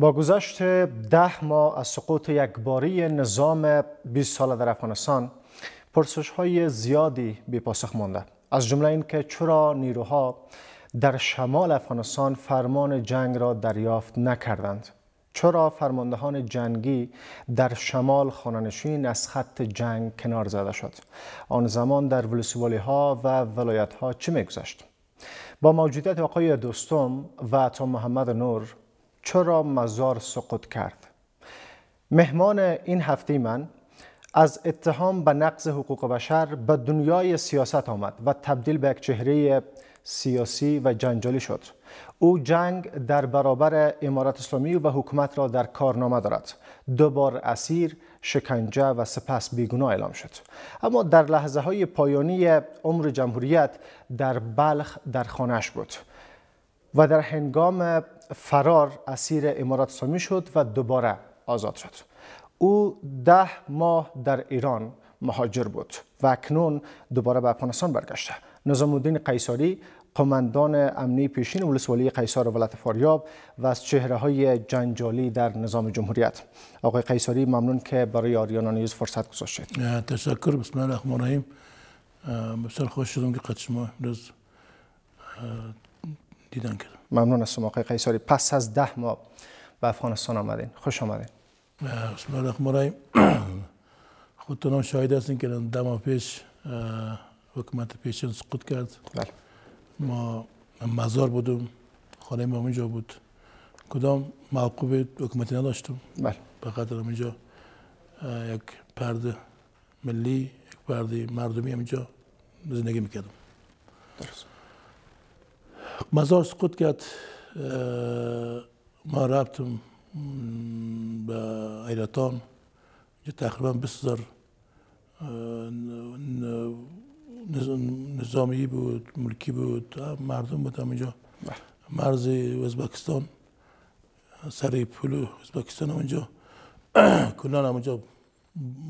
با گذشت ده ماه از سقوط یکباری نظام 20 ساله در افغانستان پرسش های زیادی بی پاسخ مانده از جمله اینکه چرا نیروها در شمال افغانستان فرمان جنگ را دریافت نکردند چرا فرماندهان جنگی در شمال خاننشین از خط جنگ کنار زده شد آن زمان در ولسوالی ها و ولایت ها چه میگذشت با موجودیت آقای دوستم و عطا محمد نور چرا مزار سقوط کرد مهمان این هفته من از اتهام به نقض حقوق بشر به دنیای سیاست آمد و تبدیل به یک چهره سیاسی و جنجالی شد او جنگ در برابر امارت اسلامی و حکومت را در کارنامه دارد دوبار اسیر شکنجه و سپس بیگناه اعلام شد اما در لحظه های پایانی عمر جمهوریت در بلخ در خانهش بود و در هنگام فرار اسیر امارات سامی شد و دوباره آزاد شد او ده ماه در ایران مهاجر بود و اکنون دوباره به افغانستان برگشته نظام الدین قیصاری قماندان امنی پیشین ولسوالی قیصار ولایت فاریاب و از چهره های جنجالی در نظام جمهوریت آقای قیصاری ممنون که برای آریانا نیوز فرصت گذاشتید تشکر بسم الله الرحمن الرحیم بسیار خوش شدم که قد شما دیدن کرد ممنون از شما آقای قیصری پس از ده ماه به افغانستان آمدین خوش آمدین بسم الله الرحمن الرحیم خودتون هم شاهد هستین که ده ماه پیش حکومت پیشین سقوط کرد بله. ما مزار بودم خانه ما اونجا بود کدام موقوب حکومتی نداشتم بله. به قدر اینجا یک پرد ملی یک پرد مردمی اینجا زندگی میکردم درست مزار سقوط کرد ما رفتم به ایرتان تقریبا بسزار نظامی بود ملکی بود مردم بود همینجا بله. مرز ازبکستان سر پول ازبکستان اونجا کلان اونجا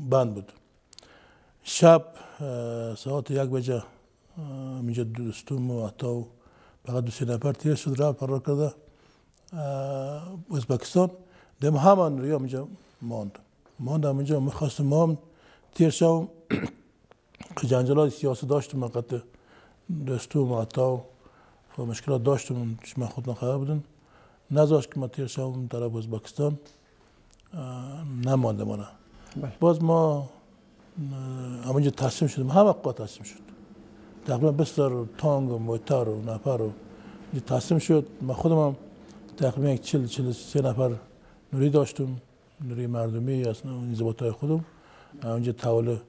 بند بود شب ساعت یک بجه همینجا دوستوم و عطا شد Düsseldorf'a Şudra کرده Uzbekistan. Dem همان ریا اونجا ماند ماندم اونجا میخواستم هم تیر شوم جنجال سیاسی داشتم قطع دستو و عطا و مشکلات داشتم چی من خود نخواه بودن نزاش که ما تیر شوم طرف ازبکستان نمانده مانه بله. باز ما همونجا تصمیم شدیم همه قوات تصمیم شد تقریبا بستر تانگ و موتار و نفر و تصمیم شد ما خودم هم تقریبا 40 43 نفر نوری داشتم نوری مردمی از انضباط های خودم اونجا توله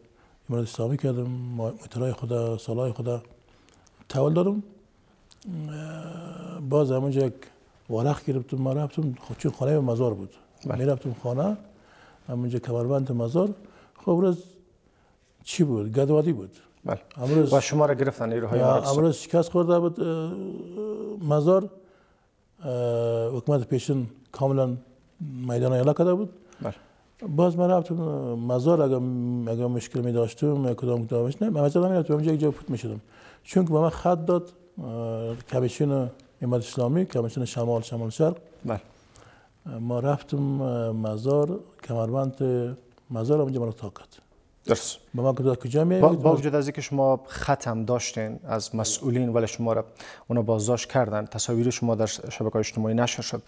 امارات اسلامی کردم موترهای خدا سالهای خدا تاول دادم باز اونجا یک ورق گرفتم ما رفتم خب چون خانه مزار بود بله. می رفتم خانه اونجا کمربند مزار خب روز چی بود؟ گدوادی بود بله امروز و شما را گرفتن نیروهای عربستان امروز شکست خورده بود مزار حکومت پیشین کاملا میدان علاقه کرده بود بله باز من رفتم مزار اگر اگر مشکل می داشتم کدام کدامش نه من مثلا میرفتم اونجا یک جا فوت میشدم چون که به من خط داد کمیشن امارت اسلامی کمیشن شمال شمال شرق بله ما رفتم مزار کمربند مزار اونجا مرا تا درست به من کجا می با, با وجود از اینکه شما ختم داشتین از مسئولین ولی شما را اونا بازداشت کردن تصاویر شما در شبکه اجتماعی نشر شد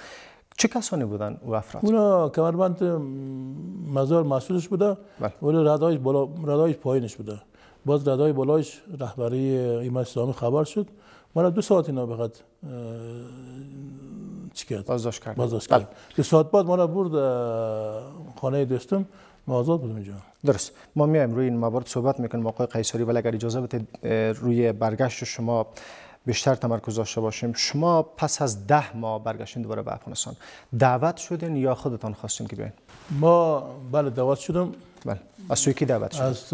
چه کسانی بودن او افراد؟ اونا کمربند مزار مسئولش بوده بله. ولی ردایش بالا ردایش پایینش بوده باز ردای بالایش رهبری ایمان اسلامی خبر شد من دو ساعت اینا بقید چی کرد؟ بازداشت کرد بله. دو ساعت بعد را برد خانه دوستم ما آزاد بودیم اینجا درست ما میایم روی این موارد صحبت میکنیم آقای قیصری ولی اگر اجازه بدید روی برگشت شما بیشتر تمرکز داشته باشیم شما پس از ده ماه برگشتین دوباره به افغانستان دعوت شدین یا خودتان خواستین که بیاین ما بله دعوت شدم بله از سوی کی دعوت شدیم؟ از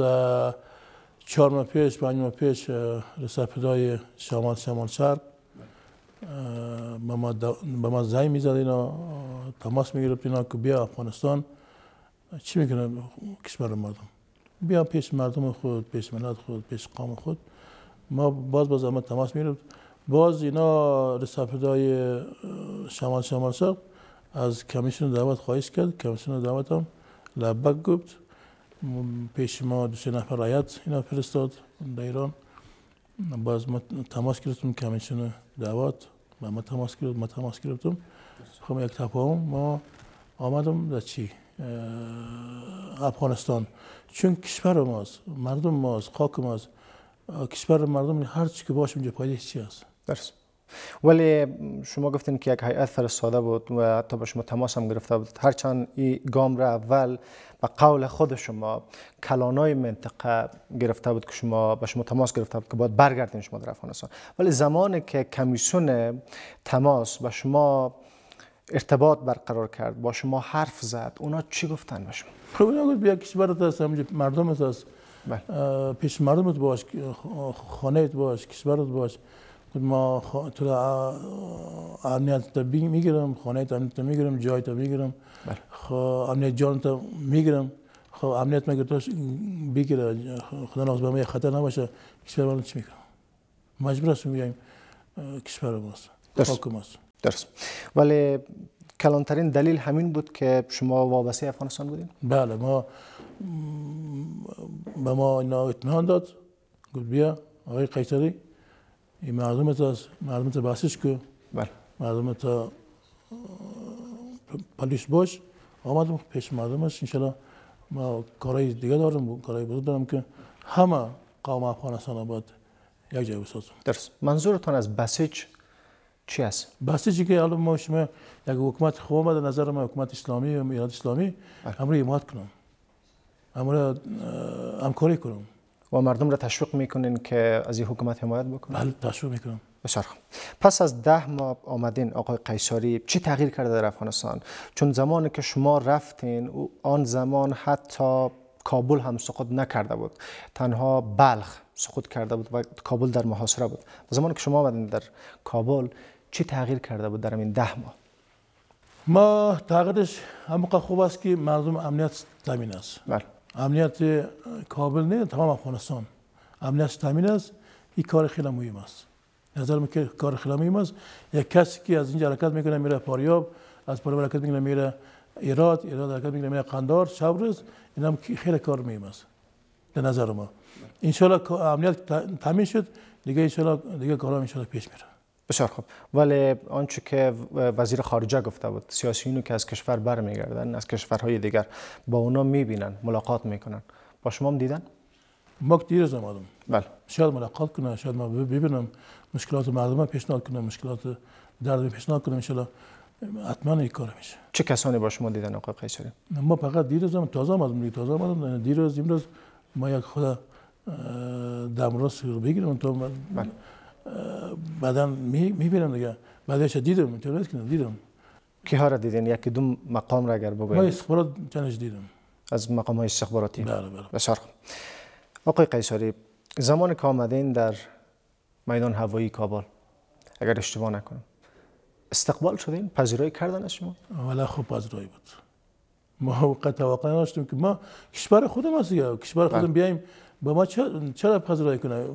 چهار ماه پیش پنج ماه پیش رسپدای شمال شمال شرق به ما زنگ میزد تماس میگرفت که بیا افغانستان چی میکنه کشور مردم بیا پیش مردم خود پیش ملت خود پیش قام خود ما باز باز همه تماس میرم باز اینا رسافدای شمال شمال شرق از کمیشن دعوت خواهش کرد کمیشن دعوت هم لبک گفت پیش ما دو سه نفر رایت اینا فرستاد در ایران باز ما تماس گرفتم کمیشن دعوت ما تماس گرفتم ما تماس گرفتم خب یک تفاهم ما آمدم در چی افغانستان چون کشور ماست مردم ماست خاک ماست کشور مردم هر چی که باشه اونجا پایدهش چی هست درست ولی شما گفتین که یک هیئت فرستاده بود و حتی به شما تماس هم گرفته بود هرچند این گام را اول به قول خود شما کلانای منطقه گرفته بود که شما به شما تماس گرفته بود که باید برگردین شما در افغانستان ولی زمانی که کمیسیون تماس به شما ارتباط برقرار کرد با شما حرف زد اونا چی گفتن به شما خب اینا گفت بیا کسی برات هست همینجا مردم هست بله. پیش مردمت باش خانهت باش کشورت باش ما خ... تو امنیت میگیرم خانه تا امنیت میگیرم جای تا میگیرم بله. خب امنیت جان تا میگیرم خب امنیت مگر توش بگیره خدا ناز به ما خطر نباشه کشور ما چی میکنم مجبور هستم بیایم کشور ماست خاک ماست درست ولی کلانترین دلیل همین بود که شما وابسته افغانستان بودین؟ بله ما به ما اینا اطمینان داد گفت بیا آقای قیصری این مردمت از مردمت بحثش که بله مردمت پلیس باش آمدم پیش مردمش انشالله ما کارای دیگه دارم کارای بزرگ دارم که همه قوم افغانستان باید یک جای بسازم درست منظورتان از بسیج چی است چی که حالا ما شما یک حکومت خوب نظر ما حکومت اسلامی و ایراد اسلامی بله. امر ایماد کنم امروز همکاری کنم و مردم را تشویق میکنین که از این حکومت حمایت بکنن بله تشویق میکنم بسیار خوب پس از ده ماه آمدین آقای قیصری، چی تغییر کرده در افغانستان چون زمانی که شما رفتین آن زمان حتی کابل هم سقوط نکرده بود تنها بلخ سقوط کرده بود و کابل در محاصره بود و زمانی که شما آمدین در کابل چه تغییر کرده بود در این ده ماه ما تغییرش که خوب است که مردم امنیت تامین است بله امنیت کابل نه تمام افغانستان امنیت تامین است این کار خیلی مهم است نظر من که کار خیلی مهم است یک کسی که از این حرکت میکنه میره پاریاب از پاریاب حرکت میکنه میره ایراد ایراد حرکت میکنه میره قندار شبرز این هم خیلی کار مهم است به نظر ما انشالله امنیت تامین شد دیگه انشالله دیگه کارا انشالله پیش میره بسیار خوب ولی آنچه که وزیر خارجه گفته بود اینو که از کشور برمیگردن از کشورهای دیگر با اونا میبینن ملاقات میکنن با شما هم دیدن ما دیروز آمدم بله شاید ملاقات کنم شاید ما ببینم مشکلات مردم پیشنهاد کنم مشکلات درد پیشنهاد کنم ان حتما این کار میشه چه کسانی با شما دیدن آقای قیصری ما فقط دیروز هم تازه آمدم دیگه تازه دیروز امروز ما یک خدا دمروز بگیرم تو من بله. بعدا میبینم دیگه بعدش دیدم اینترنت کنم دیدم کی ها را دیدین یکی دو مقام را اگر استخبارات چنج دیدم از مقام های استخباراتی بله بله بسیار آقای قیصری زمان که آمدین در میدان هوایی کابل اگر اشتباه نکنم استقبال شدین پذیرایی کردن از شما ولی خوب پذیرایی بود ما وقت واقعا داشتیم که ما کشور خودم و کشور خودم بله. بیایم به ما چرا پذیرایی کنه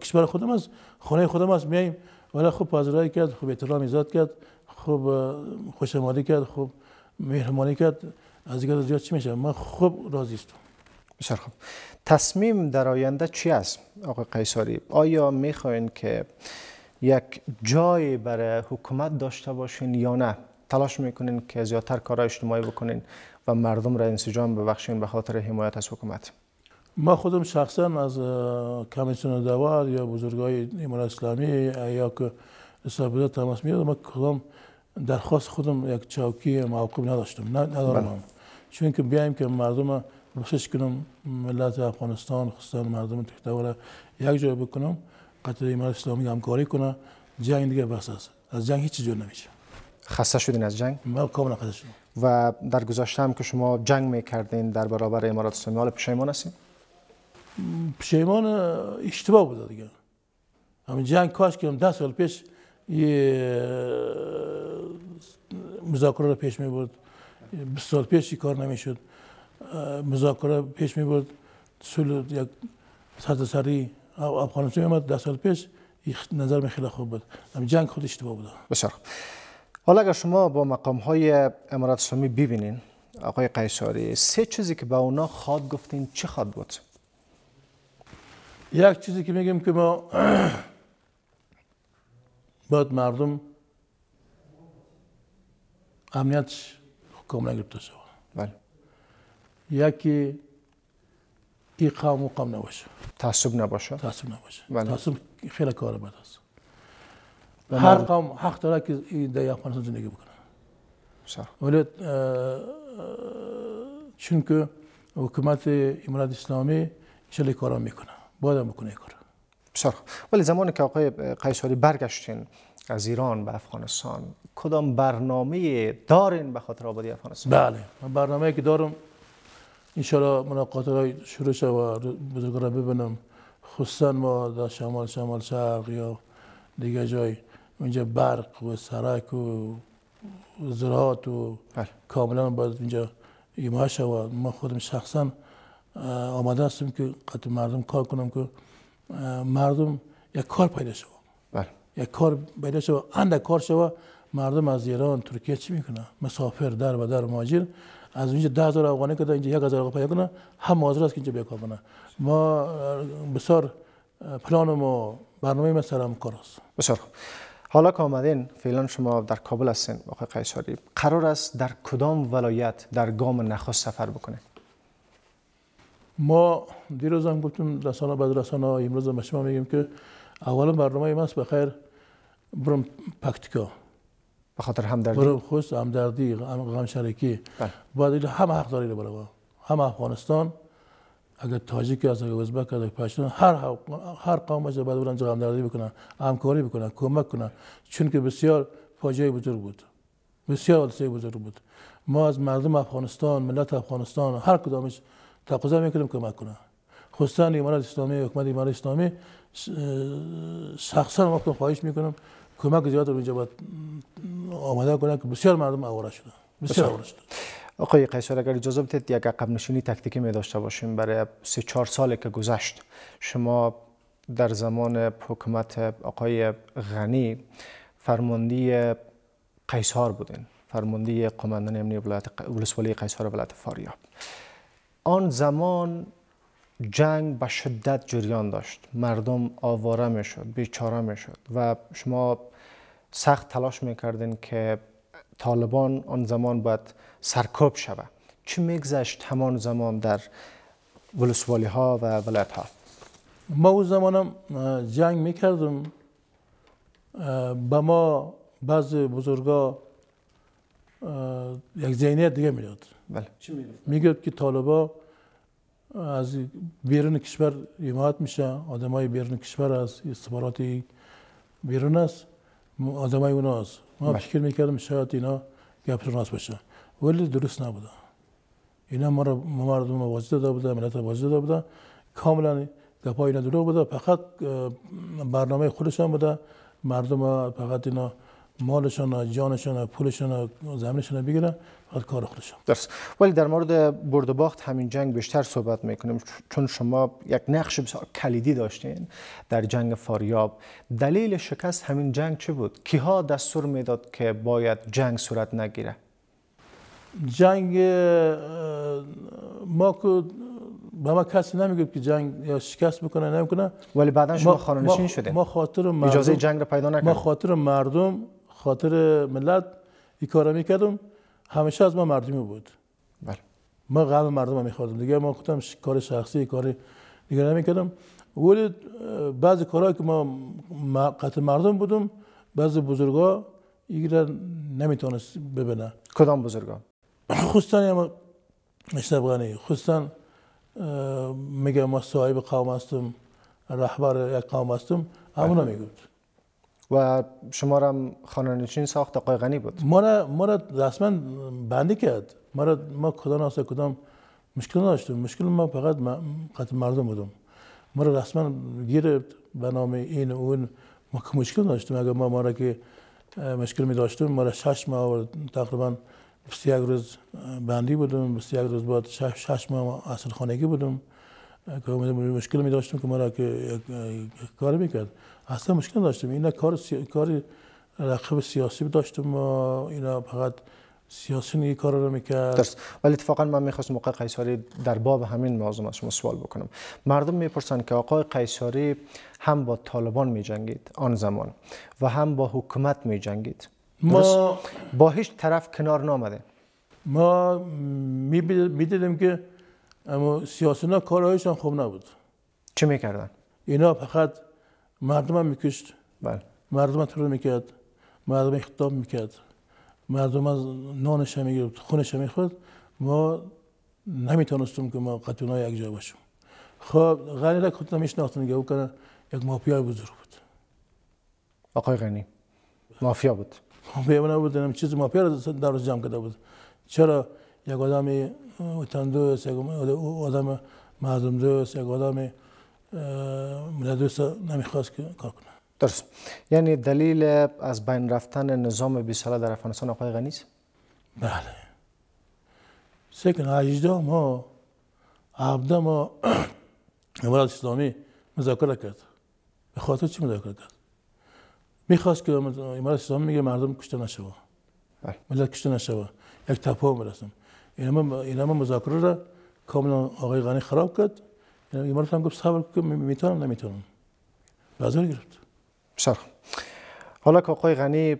کشور خودم از خانه خودم هست، میایم ولی خوب پذیرایی کرد خوب احترام ایجاد کرد خوب خوش کرد خوب مهربانی کرد از دیگر زیاد چی میشه من خوب راضی استم بسیار خوب تصمیم در آینده چی است آقای قیصاری آیا میخواین که یک جای برای حکومت داشته باشین یا نه تلاش میکنین که زیادتر کارهای اجتماعی بکنین و مردم را انسجام ببخشین به خاطر حمایت از حکومت ما خودم شخصا از کمیسیون دوار یا بزرگای ایمان اسلامی یا که سابقا تماس میاد ما خودم درخواست خودم یک چاوکی معقوب نداشتم ندارم بله. چون که بیایم که مردم بخشش کنم ملت افغانستان خصوصا مردم تختوره یک جای بکنم قطر ایمان اسلامی هم کاری کنه جنگ دیگه بس است از جنگ هیچ جور نمیشه خسته شدین از جنگ ما کاملا خسته شدم و در گذشته که شما جنگ میکردین در برابر امارات اسلامی پشیمان هستین پشیمان اشتباه بوده دیگه همین جنگ کاش که ده سال پیش یه مذاکره رو پیش می برد بیست سال پیش کار نمی شد مذاکره پیش می برد سول یک سرد سری افغانستان اما ده سال پیش نظر من خیلی خوب بود همین جنگ خود اشتباه بوده بسیار حالا اگر شما با مقام های امارات اسلامی ببینین آقای قیصاری سه چیزی که به اونا خواد گفتین چه خواد بود یک چیزی که میگیم که ما باید مردم امنیت کاملا گرفته شود بله یکی ای قوم و قوم نباشه تعصب نباشه تعصب نباشه بله. تعصب خیلی کار بد است بله. هر قوم حق داره که در افغانستان زندگی بکنه سر. ولی چون که حکومت امارات اسلامی شلی کارا میکنه هم بکنه کار بسیار ولی زمانی که آقای قیصری برگشتین از ایران به افغانستان کدام برنامه دارین به خاطر آبادی افغانستان بله من برنامه که دارم انشالله الله های شروع شد و بزرگ ببینم خصوصا ما در شمال شمال شرق یا دیگه جای اینجا برق و سرک و زراعت و بله. کاملا باید اینجا ایمه شود ما خودم شخصا آماده هستیم که قطع مردم کار کنم که مردم یک کار پیدا شو، بله یک کار پیدا شو اند کار شو مردم از ایران ترکیه چی میکنه مسافر در و در ماجر از اینجا ده هزار افغانی که اینجا یک هزار افغانی پیدا کنه هم حاضر است که اینجا بیکار کنه ما بسیار پلان ما برنامه ما سلام کار است بسیار خوب حالا که آمدین فعلا شما در کابل هستین آقای قیصری قرار است در کدام ولایت در گام نخست سفر بکنه ما دیروز هم گفتیم رسانه بعد رسانه امروز هم شما میگیم که اول برنامه ماست بخیر برم پکتیکا به خاطر همدردی برم خوش همدردی غم شریکی بله. بعد هم حق داری ما هم افغانستان اگر تاجیک از اگر ازبک از پشتون هر هر قوم از بعد اونجا همدردی بکنن همکاری بکنن کمک کنن چون که بسیار فاجعه بزرگ بود بسیار حادثه بزرگ بود ما از مردم افغانستان ملت افغانستان هر کدامش تقاضا میکنیم کمک کنه خصوصا امارات اسلامی حکومت امارات اسلامی شخصا وقت خواهش میکنم کمک زیاد رو اینجا باید آماده کنه که بسیار مردم آواره شده. بسیار آواره شده. آقای قیصر اگر اجازه بدید یک عقب نشینی تکتیکی می داشته باشیم برای سه چهار سالی که گذشت شما در زمان حکومت آقای غنی فرماندی قیصر بودین فرماندی قماندان امنی ولایت ولسوالی قیصر ولایت فاریاب آن زمان جنگ به شدت جریان داشت مردم آواره می شد بیچاره می شد و شما سخت تلاش می که طالبان آن زمان باید سرکوب شود چی میگذشت همان زمان در ولسوالی ها و ولایت ها ما اون زمانم جنگ میکردم به ما بعض بزرگا یک زینیت دیگه میداد بله چی میگه که طالبا از بیرون کشور یمات میشه آدمای بیرون کشور از استخبارات بیرون است آدمای اونا است ما بله. فکر میکردم شاید اینا گپشون راست باشه ولی درست نبوده اینا ما رو مردم واجد داده بوده ملت واجد داده بوده کاملا گپای اینا دروغ بوده فقط برنامه خودشان بوده مردم فقط اینا مالشان جانشان پولشان زمینشان بگیرن بعد کار خودشان درست ولی در مورد برد و باخت همین جنگ بیشتر صحبت میکنیم چون شما یک نقش بسیار کلیدی داشتین در جنگ فاریاب دلیل شکست همین جنگ چه بود کیها دستور میداد که باید جنگ صورت نگیره جنگ ما که به ما کسی نمیگه که جنگ یا شکست میکنه نمیکنه ولی بعدا شما خانه نشین شدین ما خاطر مردم اجازه جنگ را پیدا نکردیم ما خاطر مردم خاطر ملت این کار میکردم همیشه از ما مردمی بود بله ما غم مردم هم میخوردم دیگه ما خودم کار شخصی کار دیگه نمیکردم ولی بعضی کارهایی که ما قطع مردم بودم بعضی بزرگا ایگره نمیتونست ببینه کدام بزرگا؟ خستان یا نیست، خستان میگه ما صاحب قوم هستم رهبر یک قوم هستم همون بله. میگفت و شما را خانانشین ساخت آقای غنی بود ما را ما را رسما بندی کرد ما را ما کدام کدام مشکل نداشتیم مشکل ما فقط قطع مردم بودم ما را رسما گرفت به نام این و اون ما که مشکل داشتیم اگر ما ما را که مشکل می داشتیم ما را شش ماه تقریبا بسیار روز بندی بودم بسیار روز بعد شش ماه اصل خانگی بودم مشکل می داشتم که مرا که کار میکرد اصلا مشکل داشتیم اینا کار سی... کار رقیب سیاسی داشتیم و اینا فقط سیاسی این کار رو میکرد درست ولی اتفاقا من میخواستم موقع قیصری در باب همین موضوع از شما سوال بکنم مردم میپرسن که آقای قیصری هم با طالبان میجنگید آن زمان و هم با حکومت میجنگید ما با هیچ طرف کنار نامده ما میدیدیم که اما سیاسیون کارایشان خوب نبود چه میکردن؟ اینا فقط مردم هم میکشت بله. مردم هم ترون میکرد مردم اختتام میکرد مردم از نانش هم میگرفت خونش هم میخورد ما نمیتونستم که ما قطعون های یک جا باشیم خب غنی را کتنا میشناختن که او کنه یک مافیا بزرگ بود آقای غنی مافیا بود خب، مافیا نبود چیز مافیا را در روز جمع کرده بود چرا یک آدم وطن دوست یک آدم مردم دوست یک آدم ملت دوست نمیخواست که کار کنه درست یعنی دلیل از بین رفتن نظام بیشتر در افغانستان آقای غنی بله سکن 18 ما 17 ما امارات اسلامی مذاکره کرد به خاطر چی مذاکره کرد میخواست که امارات اسلامی میگه مردم کشته نشوه بله. ملت کشته نشوه یک تپا برسم این همه مذاکره را کاملا آقای غنی خراب کرد یعنی امارات هم گفت صبر که میتونم نمیتونم بازار گرفت بسیار حالا که آقای غنی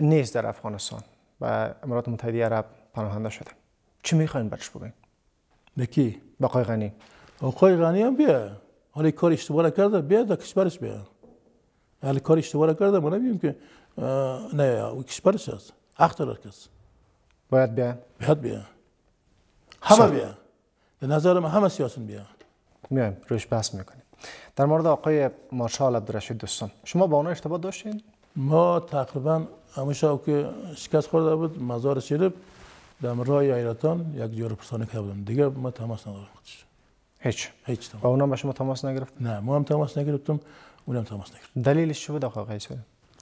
نیست در افغانستان و امارات متحده عرب پناهنده شده چی میخواین برش به کی؟ با آقای غنی آقای غنی هم بیا حالا کار اشتباه کرده بیا در کشورش بیا حالا کار اشتباه کرده ما نبیم که نه کشورش هست اختر کس باید بیان باید بیان همه بیان به نظر من همه سیاسون بیان میایم روش بحث میکنیم در مورد آقای مارشال عبدالرشید دوستان شما با اونا اشتباه داشتین ما تقریبا همیشه که شکست خورده بود مزار شریف در رای ایراتان یک جور پرسانه که بودم دیگه ما تماس ندارم هیچ هیچ تماس. با اونا با شما تماس نگرفت نه ما هم تماس نگرفتم اونم تماس نگرفت دلیلش چی بود آقای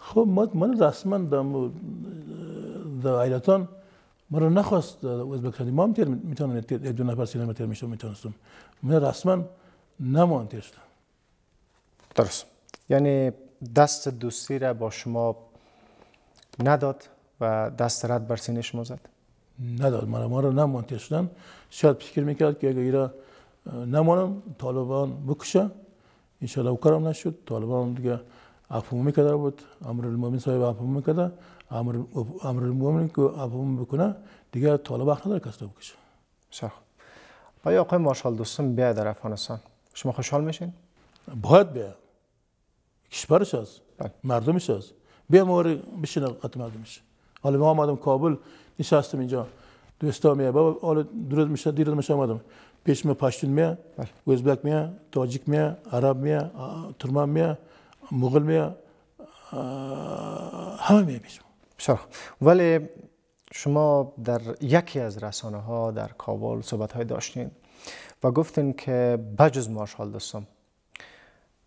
خب ما من رسما در ایراتان مرا نخواست ازبکستانی ما هم تیر میتونم یک دو نفر سینما تیر میشم میتونستم من رسما نمان تیر شدم یعنی دست دوستی را با شما نداد و دست رد بر سینه شما زد نداد مرا ما رو نمان تیر شاید فکر میکرد که اگر را نمانم طالبان بکشه انشالله او کارم نشد طالبان دیگه افهمو میکرده بود امر مامین صاحب افهمو میکرده امر مومن که عموم بکنه دیگه طالب وقت نداره کس بکشه بسیار خوب آقای آقای مارشال دوستم بیاید در افغانستان شما خوشحال میشین باید بیا کشورش هست بله. مردمش هست بیا ما بشین قط مردمش حالا ما آمدم کابل نشستم اینجا دوستا میه بابا حالا درود میشه دیر میشه اومدم پیش می پشتون میه بله. ازبک میه تاجیک میه عرب میه ترمن میه مغل میه همه میه پیش بسیار ولی شما در یکی از رسانه ها در کابل صحبت های داشتین و گفتین که بجز مارشال دستم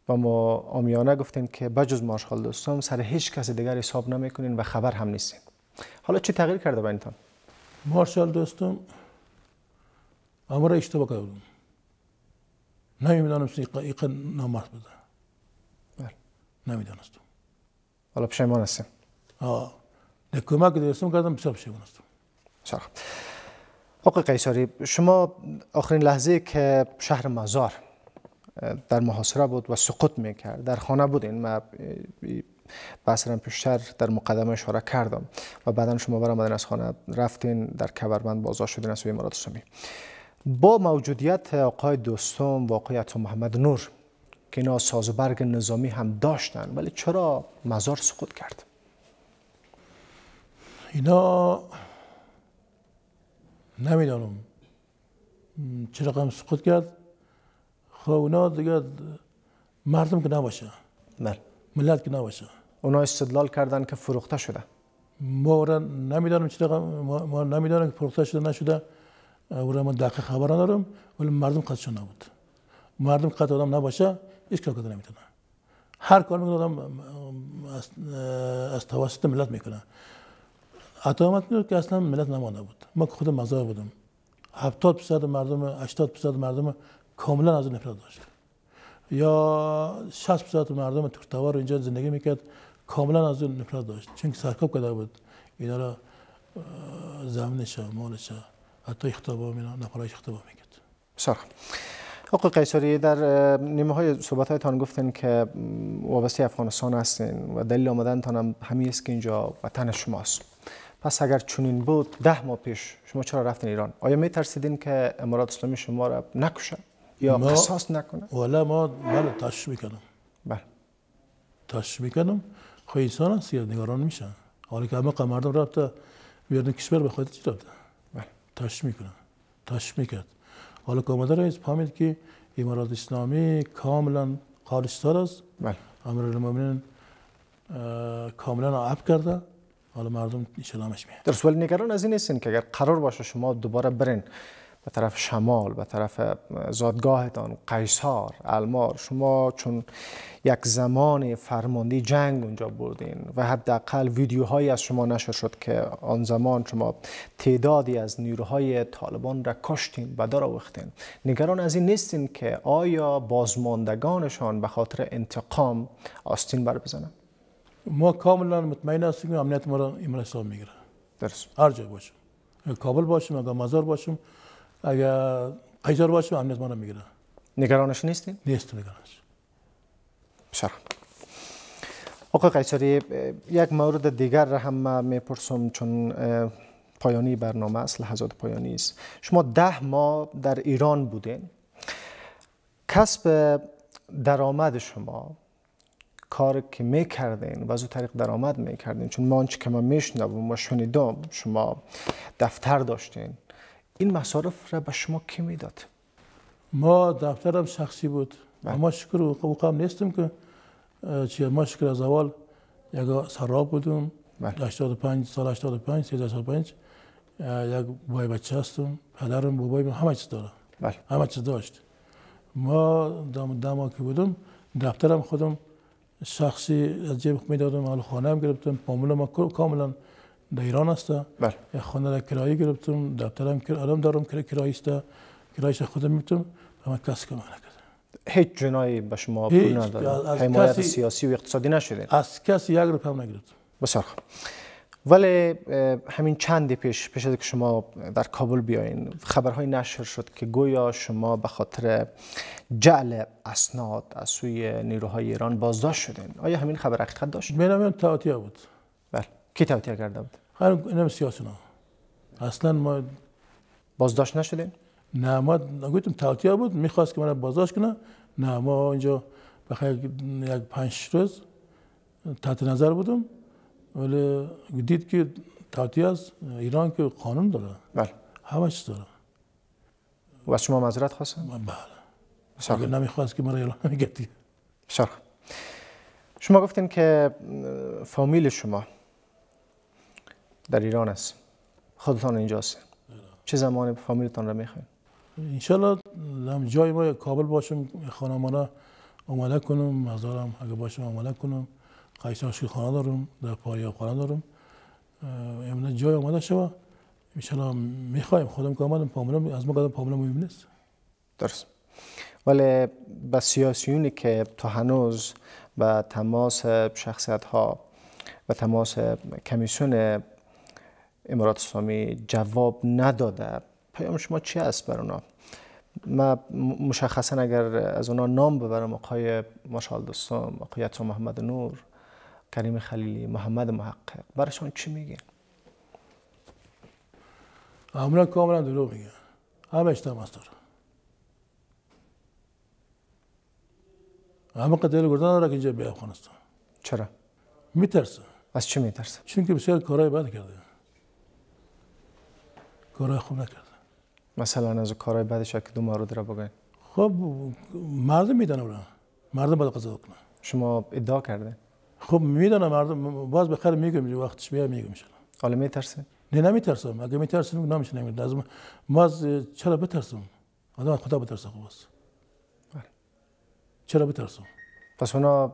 و ما آمیانه گفتین که بجز مارشال دستم سر هیچ کس دیگر حساب نمیکنین و خبر هم نیستین حالا چی تغییر کرده اینتان؟ مارشال دستم، اما را اشتباه کرده بودم نمیدانم قائق بده بله. نمیدانستم حالا پشیمان هستیم آه کمک دبیرستان کردم بسیار بشه هستم آقای قیصری شما آخرین لحظه که شهر مزار در محاصره بود و سقوط میکرد در خانه بودین من بسرم پیشتر در مقدمه اشاره کردم و بعدا شما برآمدین از خانه رفتین در کبرمند بازار شدین از سوی مراد با موجودیت آقای دوستم و آقای محمد نور که اینا ساز برگ نظامی هم داشتن ولی چرا مزار سقوط کرد اینا نمیدانم چرا سقوط کرد خب اونا دیگه مردم که نباشه بل. ملت که نباشه اونا استدلال کردن که فروخته شده ما را نمیدانم چرا ما نمیدانم که فروخته شده نشده اونا من دقیق خبر ندارم ولی مردم قدشون نبود مردم قد آدم نباشه هیچ کار نمیتونه هر کار میکنه آدم از, از توسط ملت میکنه عطامت میداد که اصلا ملت نمانده بود ما خود مزار بودم 70 درصد مردم 80 درصد مردم کاملا از نفرت داشت یا 60 درصد مردم ترتوار اینجا زندگی میکرد کاملا از اون نفرت داشت چون سرکوب کرده بود اینا را زمینش مالش حتی اختبا مینا نفرایش اختبا میکرد بسیار آقای قیصری در نیمه های صحبت هایتان گفتن که وابسته افغانستان هستین و دلیل آمدن تان هم همین است که اینجا وطن شماست پس اگر چنین بود ده ماه پیش شما چرا رفتن ایران آیا می ترسیدین که امارات اسلامی شما را نکشه یا قصاص نکنه والا ما بله تاش میکنم بله تاش میکنم خو خب انسان است نگران میشن حالا که همه قمردم رفته بیارن کشور به خاطر چی رفته بله تاش میکنم تاش میکرد حالا که آمده رئیس فهمید که امارات اسلامی کاملا قاضی است بله کاملا عقب کرده حالا مردم میاد درست ولی نگران از این نیستین که اگر قرار باشه شما دوباره برین به طرف شمال به طرف زادگاهتان قیصار المار شما چون یک زمان فرمانده جنگ اونجا بردین و حداقل ویدیوهایی از شما نشر شد که آن زمان شما تعدادی از نیروهای طالبان را کشتین و دار نگران از این نیستین که آیا بازماندگانشان به خاطر انتقام آستین بر بزنن ما کاملا مطمئن هستیم که امنیت ما را امر حساب میگیره درست هر جا باشم کابل باشم اگر مزار باشم اگر قیزار باشم امنیت ما را میگیره نگرانش نیستی؟ نیست نگرانش بسیار آقای قیصری یک مورد دیگر را هم میپرسم چون پایانی برنامه است لحظات پایانی است شما ده ماه در ایران بودین کسب درآمد شما کار که میکردین و از او طریق درآمد میکردین چون ما آنچه که ما میشنوم و شنیدم شما دفتر داشتین این مصارف را به شما کی میداد ما دفترم شخصی بود بله. ما شکر و نیستم که چی ما شکر از اول یک سراب بودم بله. 85 سال 85 پنج. یک بای بچه هستم پدرم بابایم همه چیز داره بله. همه چیز داشت ما دم دما که بودم دفترم خودم شخصی از جیب می دادم حال خانه هم گرفتم پامول ما کاملا در ایران است بله خانه در کرایه گرفتم دفترم کرایه دارم کرایه است کرایش خودم میتونم اما کس که من هیچ جنایی به شما پول ندادن حمایت سیاسی و اقتصادی نشده از کسی یک رو هم نگرفتم بسیار خوب ولی همین چندی پیش پیش از که شما در کابل بیاین خبرهای نشر شد که گویا شما به خاطر جعل اسناد از سوی نیروهای ایران بازداشت شدین آیا همین خبر حقیقت داشت بله، میرم توطیه بود بله کی کرده بود اینم اصلا ما بازداشت نشدین نه ما گفتم توطیه بود میخواست که من بازداشت کنه نه ما اینجا بخیر یک پنج روز تحت نظر بودم ولی دید که تاتی از ایران که قانون داره بله همه چیز داره و از شما مذارت خواستم؟ بله بسیار اگر نمیخواست که مرا اعلام میگرد بسیار شما گفتین که فامیل شما در ایران است خودتان اینجا است چه زمان فامیلتان را میخواین؟ انشالله هم جای ما کابل باشم خانمانه اومده کنم مزارم اگه باشم اومده کنم قایسان خانه دارم در پایاب خانه دارم امنا جای آمده شما الله میخوایم خودم که آمدم از ما قدم پاملا مهم نیست درست ولی به سیاسیونی که تا هنوز به تماس شخصیت ها و تماس کمیسیون امارات اسلامی جواب نداده پیام شما چی است بر اونا ما مشخصا اگر از اونا نام ببرم آقای ماشال دوستم آقای محمد نور کریم خلیلی محمد محقق برشون چی میگن همون کاملا دروغ میگن همه اشتباه اما همه قتل گردن را که اینجا به افغانستان چرا میترسه از چی میترسه چون که بسیار کارهای بد کرده کارهای خوب نکرده مثلا از کارهای بعدش که دو مارو را بگوین خب مردم میدن اولا مردم باید قضا کنن شما ادعا کرده خب میدونم مردم باز به خیر میگم وقتش بیا میگم ان حالا میترسه نه نمیترسم اگه میترسم نامش نمیاد لازم ما چرا بترسم آدم خدا بترسه خب باز بله. چرا بترسم پس اونا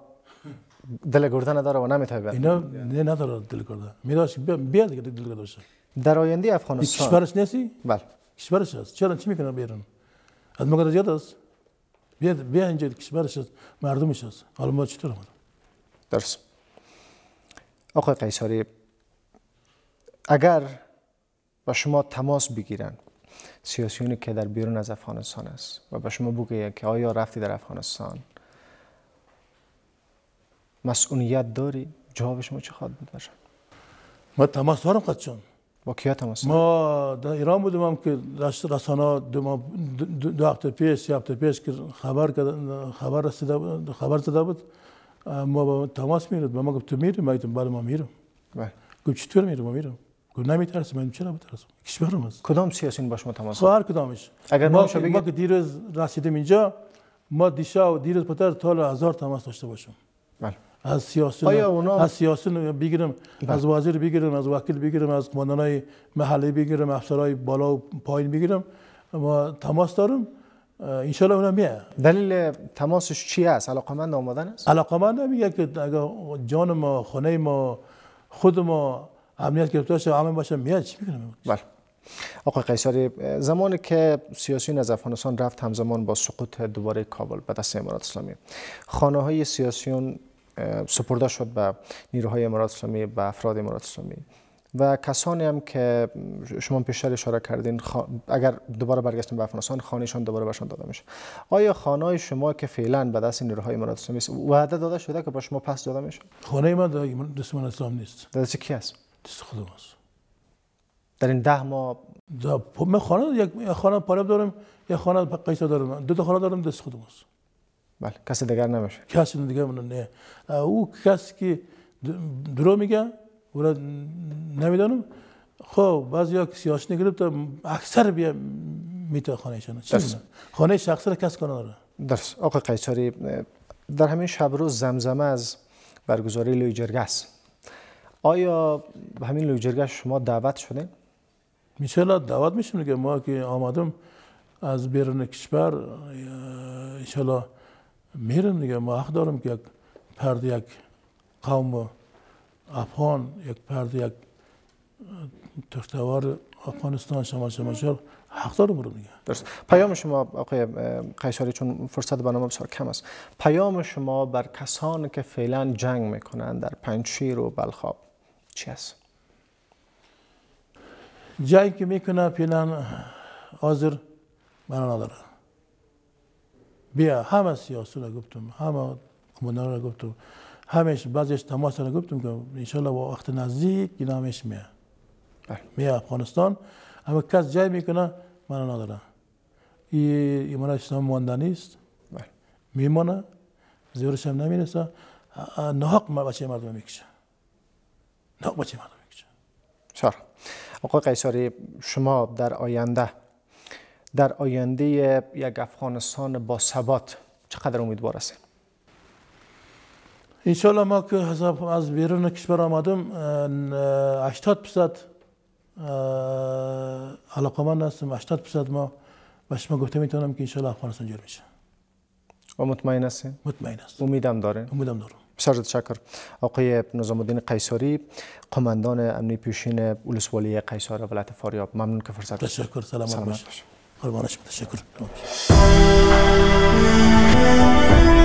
دل گردن نداره و نمیتونه بیاد اینا نه نداره دل گردن میداش بیا دیگه دل گردن در آینده افغانستان کشورش نیستی؟ بله کشورش هست چرا چی میکنه بیرون از مگر زیاد است بیا بیا اینجا کشورش هست مردمش هست حالا ما چطور آمدیم درست آقای قیصاری اگر با شما تماس بگیرن سیاسیونی که در بیرون از افغانستان است و به شما بگوید که آیا رفتی در افغانستان مسئولیت داری جواب شما چه خواهد بود باشه ما تماس دارم قد با کیا تماس ما در ایران بودم هم که رسانه دو, دو, دو هفته پیش که خبر خبر رسیده خبر زده بود ما با تماس میرد و ما گفت تو میری ما گفتم بله ما میرم بله. گفت چطور میرم ما میرم گفت نمیترسم من چرا بترسم کشورم است کدام سیاسین با شما تماس هر کدامش اگر ما بگید... ما که دیروز رسیدیم اینجا ما دیشا و دیروز پتر تا هزار تماس داشته باشم بله. از سیاسون از سیاسون بگیرم بله. از وزیر بگیرم از وکیل بگیرم از قماندانای محلی بگیرم افسرای بالا و پایین بگیرم ما تماس دارم الله اونم میه دلیل تماسش چی است علاقمند آمدن است علاقمند میگه که اگر جان ما خانه ما خود ما امنیت گرفته باشه امن باشه میاد چی میکنه بله آقای قیصری زمانی که سیاسیون از افغانستان رفت همزمان با سقوط دوباره کابل به دست امارات اسلامی خانه های سیاسیون سپرده شد به نیروهای امارات اسلامی به افراد امارات اسلامی و کسانی هم که شما پیشتر اشاره کردین اگر دوباره برگشتن به افغانستان خانیشان دوباره بهشان داده میشه آیا خانه شما که فعلا به دست نیروهای امارات است وعده داده شده که با شما پس داده میشه خانه ما دست من اسلام نیست دست کی است دست خودم در این ده ماه دا من خانه یک خانه پارب دارم یک خانه قیصر دارم دو تا خانه دارم دست خودم است بله کسی دیگر نمیشه کسی دیگر من نه او کسی که درو میگه اونا نمیدونم خب بعضی سیاش تا اکثر بیا میتا خانه شان خانه شخص را کس کنه درس درست آقا قیصری در همین شب روز زمزمه از برگزاری لوی جرگه آیا همین لوی شما دعوت شده؟ میشه دعوت میشم که ما که آمدم از بیرون کشور انشالله میرم دیگه ما حق که یک پرد یک قوم افغان یک پرده یک تختوار افغانستان شما شما شما حق داره برو میگه درست پیام شما آقای قیساری چون فرصت برنامه بسیار کم است پیام شما بر کسانی که فعلا جنگ میکنند در پنجشیر و بلخاب چی است جنگ که میکنه فعلا حاضر من نداره بیا همه سیاسون گفتم همه رو گفتم همیش بعضیش تماس را گفتم که انشالله وقت نزدیک اینا نامش میه بله. میاد افغانستان اما کس جای میکنه من نداره این ایمان اسلام ماندنی است بله. میمانه زیرش هم نمیرسه نحق بچه مردم میکشه نحق بچه مردم میکشه چرا؟ آقای قیصری شما در آینده در آینده یک افغانستان با ثبات چقدر امیدوار هستید؟ اینشالله ما که حساب از بیرون کشور آمدم 80 پسد من هستم 80 پسد ما به شما گفته میتونم که انشالله افغانستان جور میشه و مطمئن هستی؟ مطمئن امیدم داره؟ امیدم دارم بسیار تشکر آقای نظام الدین قیصاری قماندان امنی پیشین اولسوالی قیصار ولایت فاریاب ممنون که فرصت تشکر سلامت باشید قربان شما تشکر